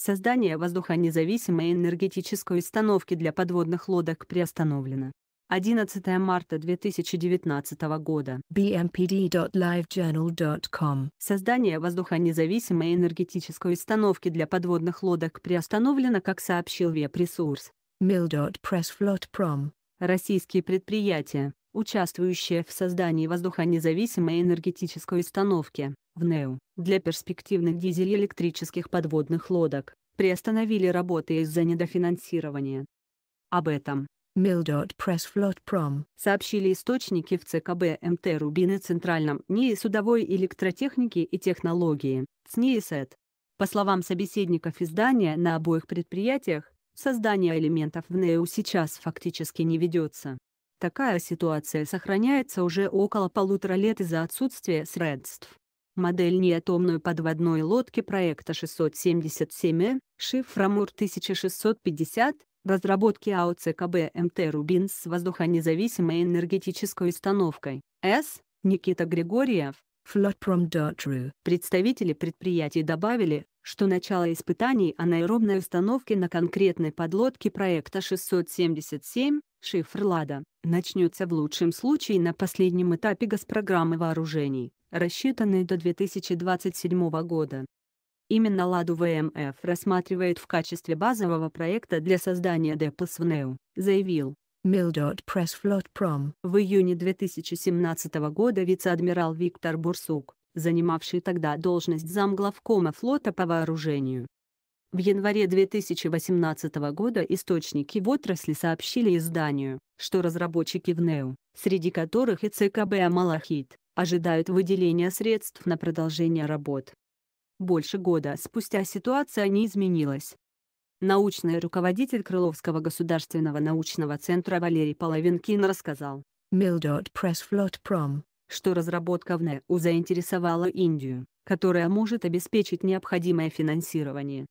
Создание воздухонезависимой энергетической установки для подводных лодок приостановлено. 11 марта 2019 года. bmpd.livejournal.com Создание воздухонезависимой энергетической установки для подводных лодок приостановлено, как сообщил Вепресурс. mil.pressflotprom Российские предприятия, участвующие в создании воздухонезависимой энергетической установки, в НЭУ, для перспективных дизель-электрических подводных лодок, приостановили работы из-за недофинансирования. Об этом Mill.Pressflotprom сообщили источники в ЦКБ МТ Рубины Центральном НИИ судовой электротехники и технологии, ЦНИИ По словам собеседников издания на обоих предприятиях, создание элементов в НЭУ сейчас фактически не ведется. Такая ситуация сохраняется уже около полутора лет из-за отсутствия средств модель неатомной подводной лодки проекта 677Э, шифра МУР-1650, разработки АО ЦКБ МТ «Рубин» с воздухонезависимой энергетической установкой, С. Никита Григорьев, Представители предприятий добавили, что начало испытаний анаэробной установки на конкретной подлодке проекта 677 Шифр «Лада» начнется в лучшем случае на последнем этапе госпрограммы вооружений, рассчитанной до 2027 года. Именно «Ладу ВМФ» рассматривает в качестве базового проекта для создания депо СВНЕУ, заявил Mil.Pressflotprom. В июне 2017 года вице-адмирал Виктор Бурсук, занимавший тогда должность замглавкома флота по вооружению, в январе 2018 года источники в отрасли сообщили изданию, что разработчики в НЕУ, среди которых и ЦКБ «Малахит», ожидают выделения средств на продолжение работ. Больше года спустя ситуация не изменилась. Научный руководитель Крыловского государственного научного центра Валерий Половинкин рассказал Mill.pressflot.prom, что разработка в НЭУ заинтересовала Индию, которая может обеспечить необходимое финансирование.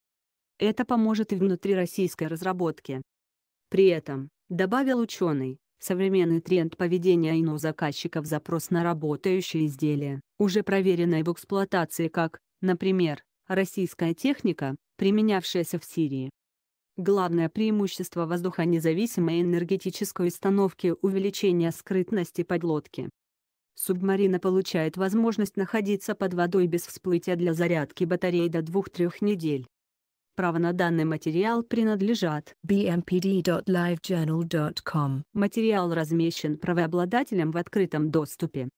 Это поможет и внутри российской разработки. При этом, добавил ученый, современный тренд поведения ИНУ заказчиков запрос на работающие изделия, уже проверенные в эксплуатации как, например, российская техника, применявшаяся в Сирии. Главное преимущество воздухонезависимой энергетической установки – увеличение скрытности подлодки. Субмарина получает возможность находиться под водой без всплытия для зарядки батареи до 2-3 недель. Право на данный материал принадлежат bmpd.livejournal.com. Материал размещен правообладателем в открытом доступе.